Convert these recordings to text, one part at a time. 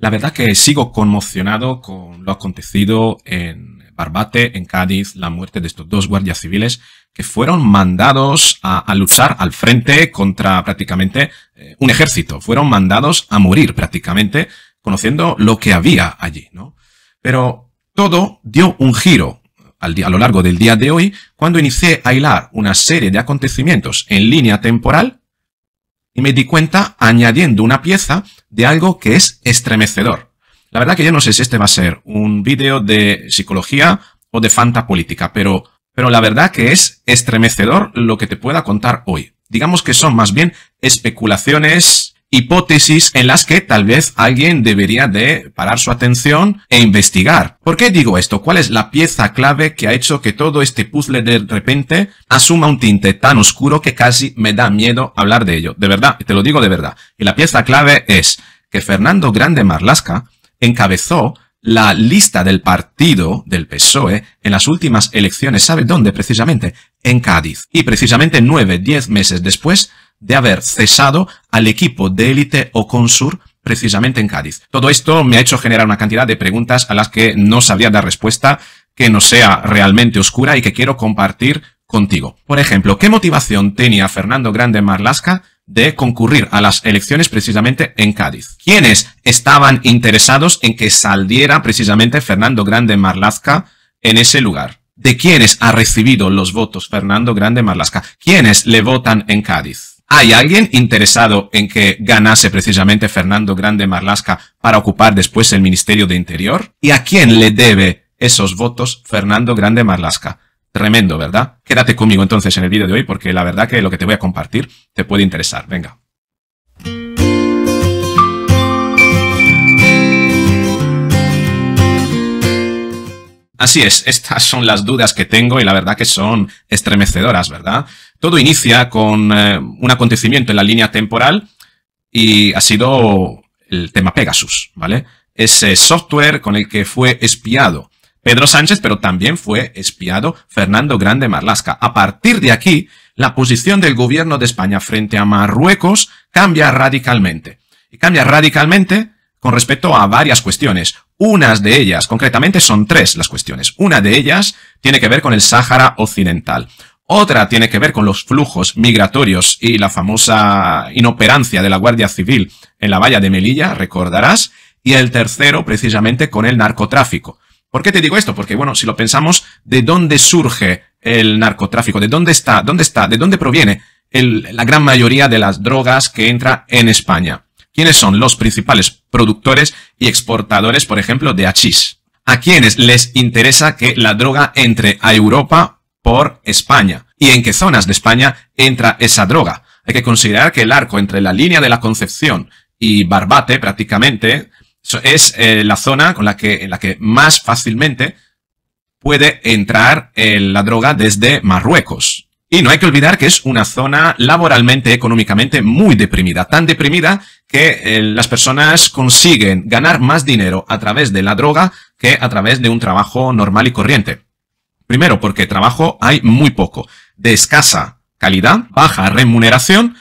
La verdad que sigo conmocionado con lo acontecido en Barbate, en Cádiz, la muerte de estos dos guardias civiles que fueron mandados a, luchar al frente contra prácticamente eh, un ejército, fueron mandados a morir prácticamente conociendo lo que había allí, ¿no? Pero todo dio un giro a lo largo del día de hoy cuando inicié a hilar una serie de acontecimientos en línea temporal y me di cuenta añadiendo una pieza de algo que es estremecedor. La verdad que yo no sé si este va a ser un vídeo de psicología o de fanta política, pero, pero la verdad que es estremecedor lo que te pueda contar hoy. Digamos que son más bien especulaciones hipótesis en las que tal vez alguien debería de parar su atención e investigar. ¿Por qué digo esto? ¿Cuál es la pieza clave que ha hecho que todo este puzzle de repente asuma un tinte tan oscuro que casi me da miedo hablar de ello? De verdad, te lo digo de verdad. Y la pieza clave es que Fernando Grande Marlasca encabezó la lista del partido del PSOE en las últimas elecciones, ¿sabe dónde precisamente? En Cádiz. Y precisamente nueve, diez meses después, de haber cesado al equipo de élite o consur precisamente en Cádiz. Todo esto me ha hecho generar una cantidad de preguntas a las que no sabía dar respuesta que no sea realmente oscura y que quiero compartir contigo. Por ejemplo, ¿qué motivación tenía Fernando Grande Marlasca de concurrir a las elecciones precisamente en Cádiz? ¿Quiénes estaban interesados en que saldiera precisamente Fernando Grande Marlasca en ese lugar? ¿De quiénes ha recibido los votos Fernando Grande Marlasca? ¿Quiénes le votan en Cádiz? ¿Hay alguien interesado en que ganase precisamente Fernando Grande Marlasca para ocupar después el Ministerio de Interior? ¿Y a quién le debe esos votos Fernando Grande Marlasca? Tremendo, ¿verdad? Quédate conmigo entonces en el vídeo de hoy porque la verdad que lo que te voy a compartir te puede interesar. Venga. Así es, estas son las dudas que tengo y la verdad que son estremecedoras, ¿verdad? Todo inicia con eh, un acontecimiento en la línea temporal y ha sido el tema Pegasus, ¿vale? Ese software con el que fue espiado Pedro Sánchez, pero también fue espiado Fernando Grande Marlasca. A partir de aquí, la posición del gobierno de España frente a Marruecos cambia radicalmente. Y cambia radicalmente con respecto a varias cuestiones. Unas de ellas, concretamente son tres las cuestiones. Una de ellas tiene que ver con el Sáhara Occidental. Otra tiene que ver con los flujos migratorios y la famosa inoperancia de la Guardia Civil en la valla de Melilla, recordarás. Y el tercero, precisamente, con el narcotráfico. ¿Por qué te digo esto? Porque, bueno, si lo pensamos, ¿de dónde surge el narcotráfico? ¿De dónde está? ¿Dónde está? ¿De dónde proviene la gran mayoría de las drogas que entra en España? ¿Quiénes son los principales productores y exportadores, por ejemplo, de hachís. A quienes les interesa que la droga entre a Europa por España y en qué zonas de España entra esa droga. Hay que considerar que el arco entre la línea de la Concepción y Barbate prácticamente es eh, la zona con la que, en la que más fácilmente puede entrar eh, la droga desde Marruecos. Y no hay que olvidar que es una zona laboralmente, económicamente muy deprimida, tan deprimida que eh, las personas consiguen ganar más dinero a través de la droga que a través de un trabajo normal y corriente. Primero, porque trabajo hay muy poco, de escasa calidad, baja remuneración,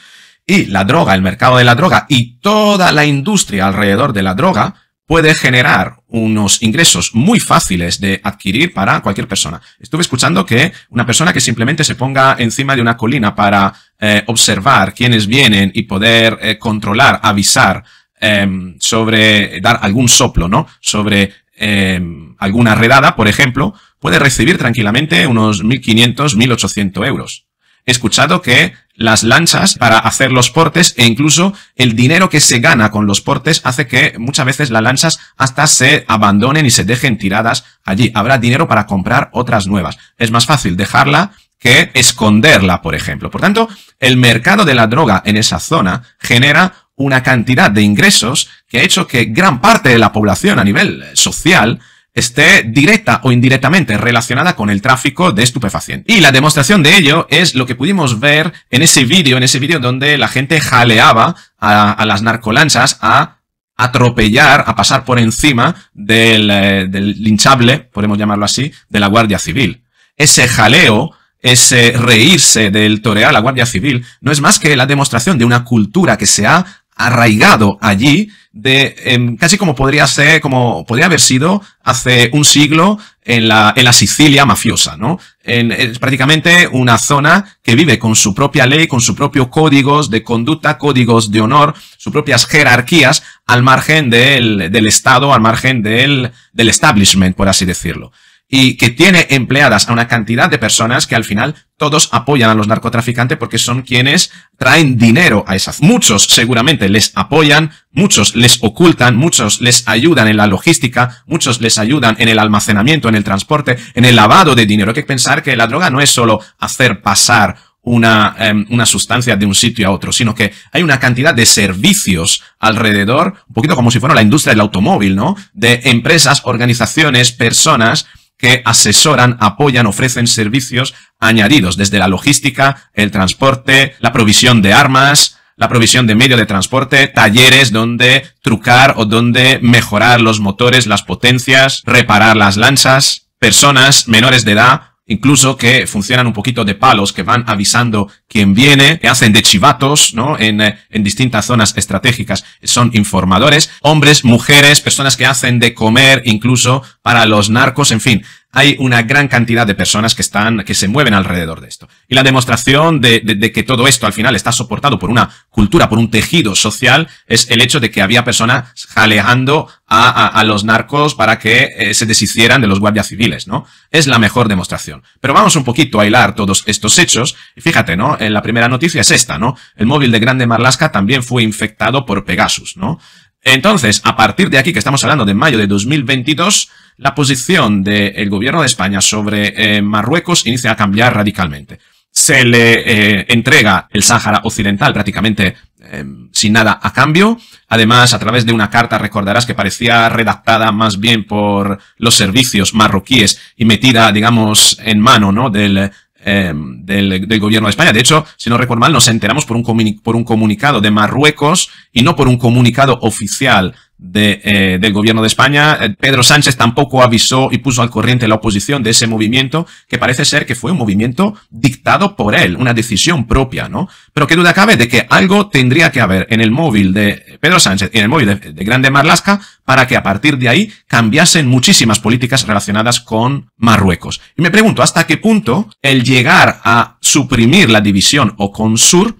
y la droga, el mercado de la droga y toda la industria alrededor de la droga puede generar unos ingresos muy fáciles de adquirir para cualquier persona. Estuve escuchando que una persona que simplemente se ponga encima de una colina para eh, observar quiénes vienen y poder eh, controlar, avisar em, sobre, dar algún soplo, ¿no? Sobre em, alguna redada, por ejemplo, puede recibir tranquilamente unos 1.500, 1.800 euros. He escuchado que las lanchas para hacer los portes e incluso el dinero que se gana con los portes hace que muchas veces las lanchas hasta se abandonen y se dejen tiradas allí. Habrá dinero para comprar otras nuevas. Es más fácil dejarla que esconderla, por ejemplo. Por tanto, el mercado de la droga en esa zona genera una cantidad de ingresos que ha hecho que gran parte de la población a nivel social esté directa o indirectamente relacionada con el tráfico de estupefacientes. Y la demostración de ello es lo que pudimos ver en ese vídeo, en ese vídeo donde la gente jaleaba a, las narcolanchas a atropellar, a pasar por encima del, eh, del linchable, podemos llamarlo así, de la Guardia Civil. Ese jaleo ese eh, reírse del torear a la Guardia Civil, no es más que la demostración de una cultura que se ha arraigado allí de em, casi como podría ser, como podría haber sido hace un siglo en la, en la Sicilia mafiosa, ¿no? En, es prácticamente una zona que vive con su propia ley, con sus propios códigos de conducta, códigos de honor, sus propias jerarquías al margen del, del Estado, al margen del, del establishment, por así decirlo y que tiene empleadas a una cantidad de personas que al final todos apoyan a los narcotraficantes porque son quienes traen dinero a esas. Muchos seguramente les apoyan, muchos les ocultan, muchos les ayudan en la logística, muchos les ayudan en el almacenamiento, en el transporte, en el lavado de dinero. Hay que pensar que la droga no es solo hacer pasar una, em, una, sustancia de un sitio a otro, sino que hay una cantidad de servicios alrededor, un poquito como si fuera la industria del automóvil, ¿no? De empresas, organizaciones, personas que asesoran, apoyan, ofrecen servicios añadidos desde la logística, el transporte, la provisión de armas, la provisión de medio de transporte, talleres donde trucar o donde mejorar los motores, las potencias, reparar las lanzas, personas menores de edad incluso que funcionan un poquito de palos, que van avisando quién viene, que hacen de chivatos, ¿no? En, eh, en distintas zonas estratégicas son informadores, hombres, mujeres, personas que hacen de comer incluso para los narcos, en fin hay una gran cantidad de personas que están, que se mueven alrededor de esto. Y la demostración de, que todo esto al final está soportado por una cultura, por un tejido social, es el hecho de que había personas jaleando a, los narcos para que eh, se deshicieran de los guardias civiles, ¿no? Es la mejor demostración. Pero vamos un poquito a hilar todos estos hechos. Y fíjate, ¿no? En eh, la primera noticia es esta, ¿no? El móvil de Grande Marlaska también fue infectado por Pegasus, ¿no? Entonces, a partir de aquí que estamos hablando de mayo de 2022, la posición del gobierno de España sobre eh, Marruecos inicia a cambiar radicalmente. Se le eh, entrega el Sáhara Occidental prácticamente eh, sin nada a cambio. Además, a través de una carta recordarás que parecía redactada más bien por los servicios marroquíes y metida, digamos, en mano ¿no? del, del, gobierno de España. De hecho, si no recuerdo mal, nos enteramos por un, por un comunicado de Marruecos y no por un comunicado oficial eh, del gobierno de España. Eh, Pedro Sánchez tampoco avisó y puso al corriente la oposición de ese movimiento, que parece ser que fue un movimiento dictado por él, una decisión propia, ¿no? Pero qué duda cabe de que algo tendría que haber en el móvil de Pedro Sánchez, en el móvil de, Grande Marlasca para que a partir de ahí cambiasen muchísimas políticas relacionadas con Marruecos. Y me pregunto hasta qué punto el llegar a suprimir la división o con sur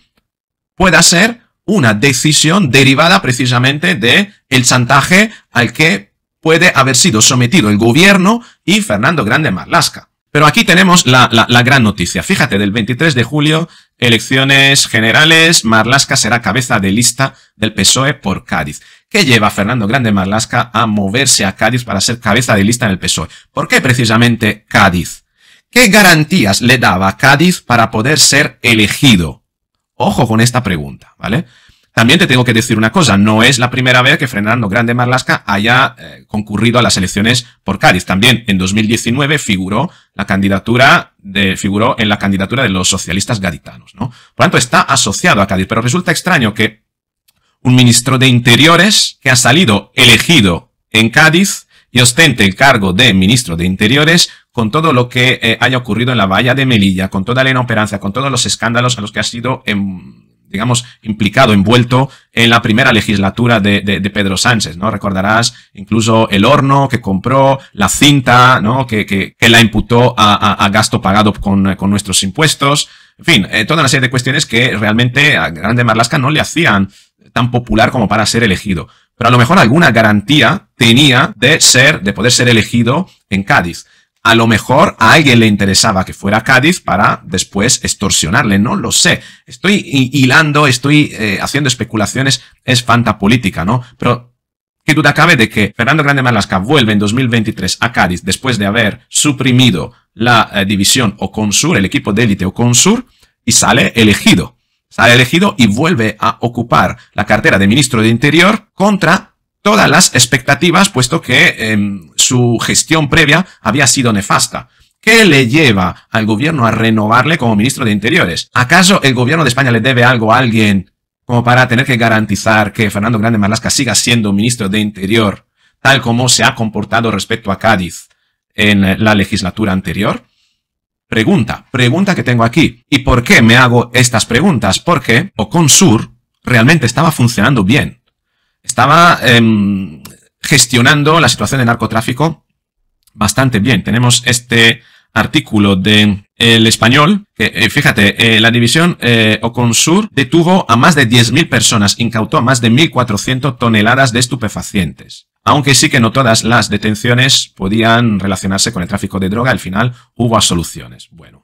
pueda ser una decisión derivada precisamente de el chantaje al que puede haber sido sometido el gobierno y Fernando Grande Marlasca. Pero aquí tenemos la, la, gran noticia. Fíjate, del 23 de julio, elecciones generales, Marlasca será cabeza de lista del PSOE por Cádiz. ¿Qué lleva a Fernando Grande Marlasca a moverse a Cádiz para ser cabeza de lista en el PSOE? ¿Por qué precisamente Cádiz? ¿Qué garantías le daba Cádiz para poder ser elegido? Ojo con esta pregunta, ¿vale? También te tengo que decir una cosa, no es la primera vez que Fernando Grande Marlasca haya eh, concurrido a las elecciones por Cádiz. También en 2019 figuró la candidatura de, figuró en la candidatura de los socialistas gaditanos, ¿no? Por tanto, está asociado a Cádiz, pero resulta extraño que un ministro de Interiores que ha salido elegido en Cádiz y ostente el cargo de ministro de Interiores con todo lo que eh, haya ocurrido en la valla de Melilla, con toda la inoperancia, con todos los escándalos a los que ha sido, em, digamos, implicado, envuelto en la primera legislatura de, Pedro Sánchez, ¿no? Recordarás incluso el horno que compró, la cinta, ¿no? Que, que, la imputó a, gasto pagado con, con nuestros impuestos. En fin, eh, toda una serie de cuestiones que realmente a Grande Marlasca no le hacían tan popular como para ser elegido. Pero a lo mejor alguna garantía tenía de ser, de poder ser elegido en Cádiz. A lo mejor a alguien le interesaba que fuera a Cádiz para después extorsionarle, no lo sé. Estoy hilando, estoy eh, haciendo especulaciones, es política, ¿no? Pero qué duda cabe de que Fernando Grande Malasca vuelve en 2023 a Cádiz después de haber suprimido la eh, división división Consur, el equipo de élite Consur, y sale elegido. Sale elegido y vuelve a ocupar la cartera de ministro de Interior contra todas las expectativas, puesto que em, su gestión previa había sido nefasta. ¿Qué le lleva al gobierno a renovarle como ministro de Interiores? ¿Acaso el gobierno de España le debe algo a alguien como para tener que garantizar que Fernando Grande Marlasca siga siendo ministro de Interior, tal como se ha comportado respecto a Cádiz en la legislatura anterior? Pregunta, pregunta que tengo aquí. ¿Y por qué me hago estas preguntas? Porque Oconsur realmente estaba funcionando bien estaba em, gestionando la situación de narcotráfico bastante bien. Tenemos este artículo de El Español, que eh, fíjate, eh, la división eh, Oconsur detuvo a más de 10.000 personas, incautó a más de 1.400 toneladas de estupefacientes. Aunque sí que no todas las detenciones podían relacionarse con el tráfico de droga, al final hubo soluciones. Bueno,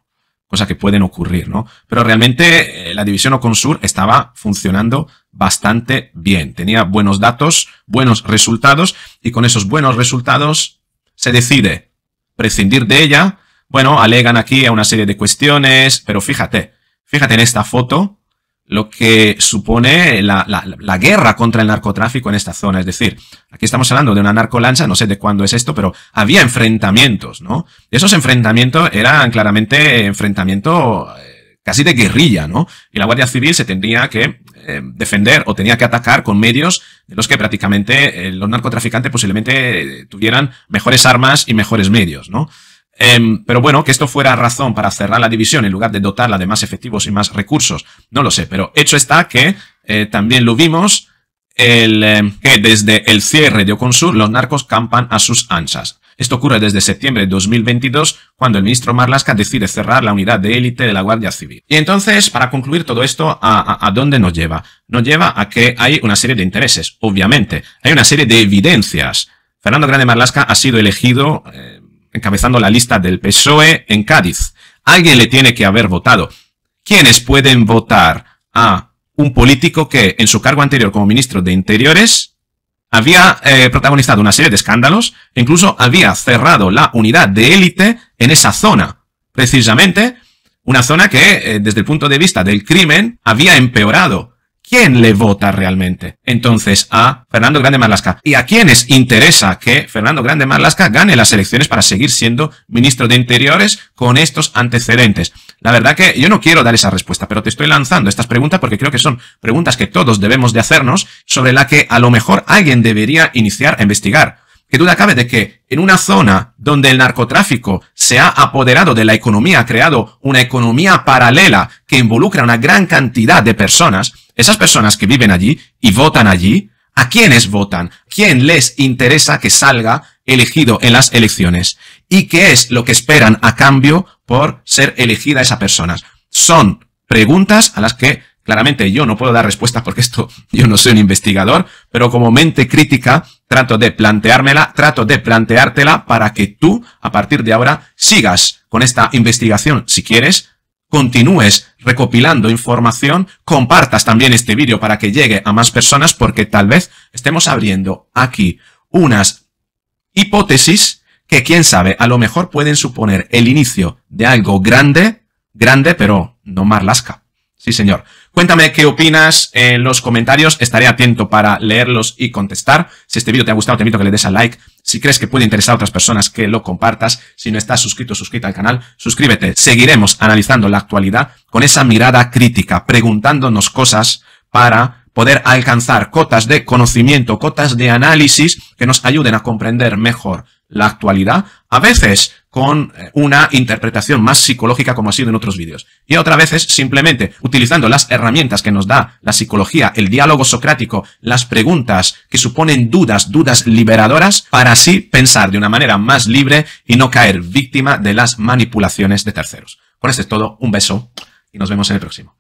cosas que pueden ocurrir, ¿no? Pero realmente eh, la división Oconsur estaba funcionando bastante bien. Tenía buenos datos, buenos resultados, y con esos buenos resultados se decide prescindir de ella. Bueno, alegan aquí a una serie de cuestiones, pero fíjate, fíjate en esta foto, lo que supone la, la, guerra contra el narcotráfico en esta zona. Es decir, aquí estamos hablando de una narcolancha, no sé de cuándo es esto, pero había enfrentamientos, ¿no? Esos enfrentamientos eran claramente enfrentamientos eh, casi de guerrilla, ¿no? Y la Guardia Civil se tendría que eh, defender o tenía que atacar con medios de los que prácticamente eh, los narcotraficantes posiblemente tuvieran mejores armas y mejores medios, ¿no? Em, pero bueno, que esto fuera razón para cerrar la división en lugar de dotarla de más efectivos y más recursos, no lo sé, pero hecho está que eh, también lo vimos el, eh, que desde el cierre de Oconsur los narcos campan a sus anchas. Esto ocurre desde septiembre de 2022, cuando el ministro Marlaska decide cerrar la unidad de élite de la Guardia Civil. Y entonces, para concluir todo esto, ¿a, a dónde nos lleva? Nos lleva a que hay una serie de intereses, obviamente. Hay una serie de evidencias. Fernando Grande Marlaska ha sido elegido eh, encabezando la lista del PSOE en Cádiz. Alguien le tiene que haber votado. ¿Quiénes pueden votar a un político que en su cargo anterior como ministro de Interiores había eh, protagonizado una serie de escándalos e incluso había cerrado la unidad de élite en esa zona? Precisamente una zona que eh, desde el punto de vista del crimen había empeorado quién le vota realmente. Entonces, a Fernando Grande Marlasca. ¿Y a quiénes interesa que Fernando Grande Marlasca gane las elecciones para seguir siendo ministro de Interiores con estos antecedentes? La verdad que yo no quiero dar esa respuesta, pero te estoy lanzando estas preguntas porque creo que son preguntas que todos debemos de hacernos, sobre la que a lo mejor alguien debería iniciar a investigar. Que duda cabe de que en una zona donde el narcotráfico se ha apoderado de la economía, ha creado una economía paralela que involucra a una gran cantidad de personas, esas personas que viven allí y votan allí, ¿a quiénes votan? ¿Quién les interesa que salga elegido en las elecciones? ¿Y qué es lo que esperan a cambio por ser elegida esa persona? Son preguntas a las que claramente yo no puedo dar respuesta porque esto yo no soy un investigador, pero como mente crítica trato de planteármela, trato de planteártela para que tú a partir de ahora sigas con esta investigación si quieres, continúes recopilando información, compartas también este vídeo para que llegue a más personas porque tal vez estemos abriendo aquí unas hipótesis que quién sabe, a lo mejor pueden suponer el inicio de algo grande, grande pero no lasca. Sí, señor. Cuéntame qué opinas en los comentarios. Estaré atento para leerlos y contestar. Si este vídeo te ha gustado, te invito a que le des a like. Si crees que puede interesar a otras personas, que lo compartas. Si no estás suscrito, suscríbete al canal. Suscríbete. Seguiremos analizando la actualidad con esa mirada crítica, preguntándonos cosas para poder alcanzar cotas de conocimiento, cotas de análisis que nos ayuden a comprender mejor la actualidad, a veces con eh, una interpretación más psicológica como ha sido en otros vídeos, y otras veces simplemente utilizando las herramientas que nos da la psicología, el diálogo socrático, las preguntas que suponen dudas, dudas liberadoras, para así pensar de una manera más libre y no caer víctima de las manipulaciones de terceros. Por eso es todo, un beso y nos vemos en el próximo.